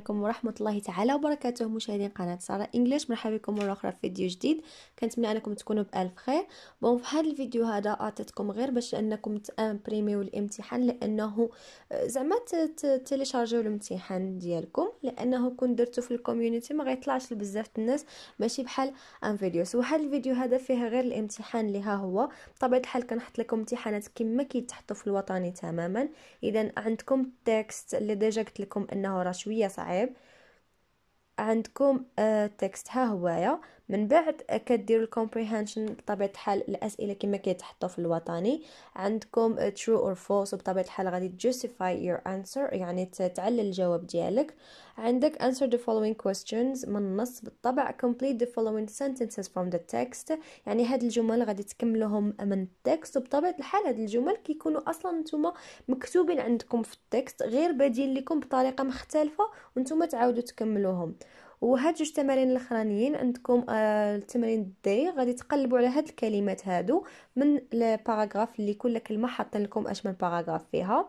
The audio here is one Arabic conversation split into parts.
عليكم ورحمه الله تعالى وبركاته مشاهدين قناه ساره انجلش مرحبا بكم مره اخرى في فيديو جديد كنتمنى انكم تكونوا بالف خير بون في هذا الفيديو هذا عطيتكم غير باش انكم تامبريميو الامتحان لانه آه، زعما تيليشارجيو الامتحان ديالكم لانه كون درتو في الكوميونيتي ما غيطلعش لبزاف الناس ماشي بحال ان فيديو سو هذا الفيديو هذا فيه غير الامتحان اللي ها هو بطبيعه الحال كنحط لكم امتحانات كما كيتحطوا في الوطني تماما اذا عندكم التكست اللي ديجا قلت لكم انه راه شويه صعيب عندكم التكست آه، ها هوايا من بعد كديروا الكومبريهنشن بطبيعه الحال الاسئله كما كيتحطوا في الوطني عندكم true or false وبطبيعه الحال غادي justify your answer يعني تعلل الجواب ديالك عندك answer the following questions من النص بالطبع complete the following sentences from the text يعني هاد الجمل غادي تكملهم من التكست وبطبيعه الحال هاد الجمل كيكونوا اصلا نتوما مكتوبين عندكم في التكست غير بادين لكم بطريقه مختلفه وانتم تعاودوا تكملوهم وهاد جوج تمارين الاخرانيين عندكم آه التمرين الدي غادي تقلبوا على هاد الكلمات هادو من الباراغراف اللي كل كلمه حاطين لكم اش من باراغراف فيها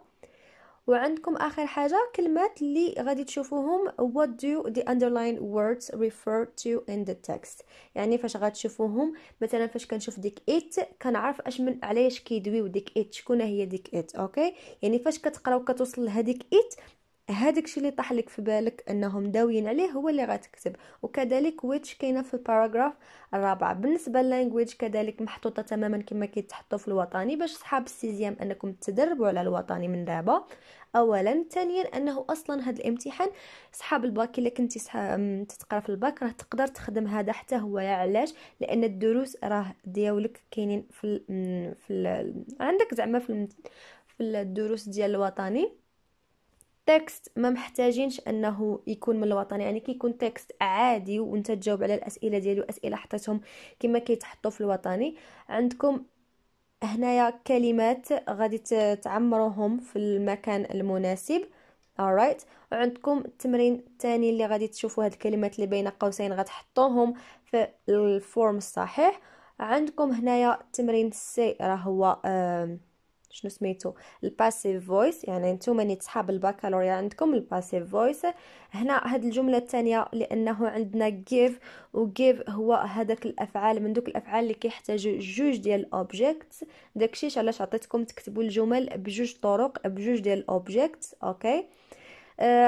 وعندكم اخر حاجه كلمات اللي غادي تشوفوهم what do the underlined words refer to in the text يعني فاش غتشوفوهم مثلا فاش كنشوف ديك ات كنعرف اش من علاش كيدويو ديك ات شكون هي ديك ات اوكي يعني فاش كتقراو كتوصل لهذيك ات هذاك الشيء اللي طاح لك في بالك انهم داويين عليه هو اللي غتكتب وكذلك ويتش كاينه في الباراغراف الرابع بالنسبه للانجويج كذلك محطوطه تماما كما كيتحطوا في الوطني باش صحاب السيزيام انكم تدربوا على الوطني من دابا اولا ثانيا انه اصلا هذا الامتحان صحاب الباك الا كنتي تتقرا في الباك راه تقدر تخدم هذا حتى هو علاش لان الدروس راه ديالك كاينين في الـ في الـ عندك زعما في الدروس ديال الوطني تكست ما محتاجينش انه يكون من الوطن يعني كيكون تكست عادي وانت تجاوب على الاسئله ديالو اسئله حطيتهم كما كيتحطوا في الوطني عندكم هنايا كلمات غادي تعمروهم في المكان المناسب alright وعندكم التمرين الثاني اللي غادي تشوفوا هاد الكلمات اللي بين قوسين غتحطوهم في الفورم الصحيح عندكم هنايا التمرين السي راه هو آه شنو سميتو الباسيف فويس يعني نتوما ني تصحاب الباكالوريا عندكم الباسيف فويس هنا هاد الجمله الثانيه لانه عندنا جيف وجيف هو هذاك الافعال من دوك الافعال اللي كيحتاجوا جوج ديال الاوبجيكت داكشي علاش عطيتكم تكتبوا الجمل بجوج طرق بجوج ديال الاوبجيكت اوكي okay.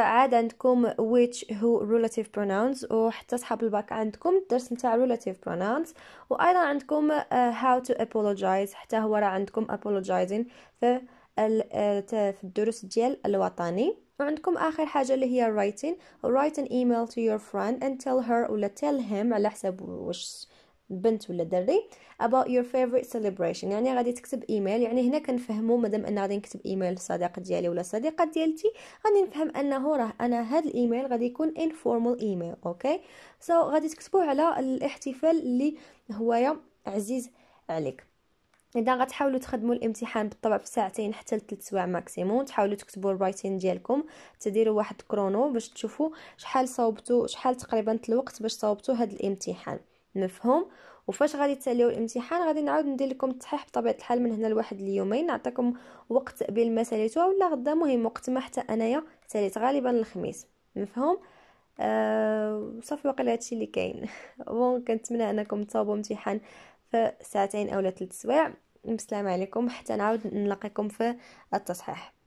عاد عندكم which هو relative pronouns وحتى صحاب الباك عندكم الدرس نتاع relative pronouns وايضا عندكم uh, how to apologize حتى هو راه عندكم apologizing في, في الدروس ديال الوطني وعندكم اخر حاجه اللي هي writing write an email to your friend and tell her ولا tell him على حسب وش... بنت ولا دري about your favorite celebration يعني غادي تكتب ايميل يعني هنا كنفهمو مادام ان غادي نكتب ايميل للصديق ديالي ولا الصديقه ديالتي غادي نفهم انه راه انا هذا الايميل غادي يكون informal ايميل اوكي سو غادي تكتبوه على الاحتفال اللي هوايا عزيز عليك اذا غتحاولوا تخدموا الامتحان بالطبع في ساعتين حتى لثلاث سوايع ماكسيموم تحاولوا تكتبوا الرايتين ديالكم تديروا واحد كرونو باش تشوفوا شحال صوبتوا شحال تقريبا الوقت باش صوبتوا هذا الامتحان نفهم وفاش غادي تساليو الامتحان غادي نعاود ندير لكم التصحيح بطبيعه الحال من هنا لواحد اليومين نعطيكم وقت قبل ما ساليتو ولا غدا مهم وقت ما حتى انايا ساليت غالبا الخميس مفهوم أه صافي واقيلا هادشي اللي كاين بون كنتمنى انكم تصاوبوا امتحان في ساعتين اولا ثلاث سوايع السلام عليكم حتى نعاود نلقاكم في التصحيح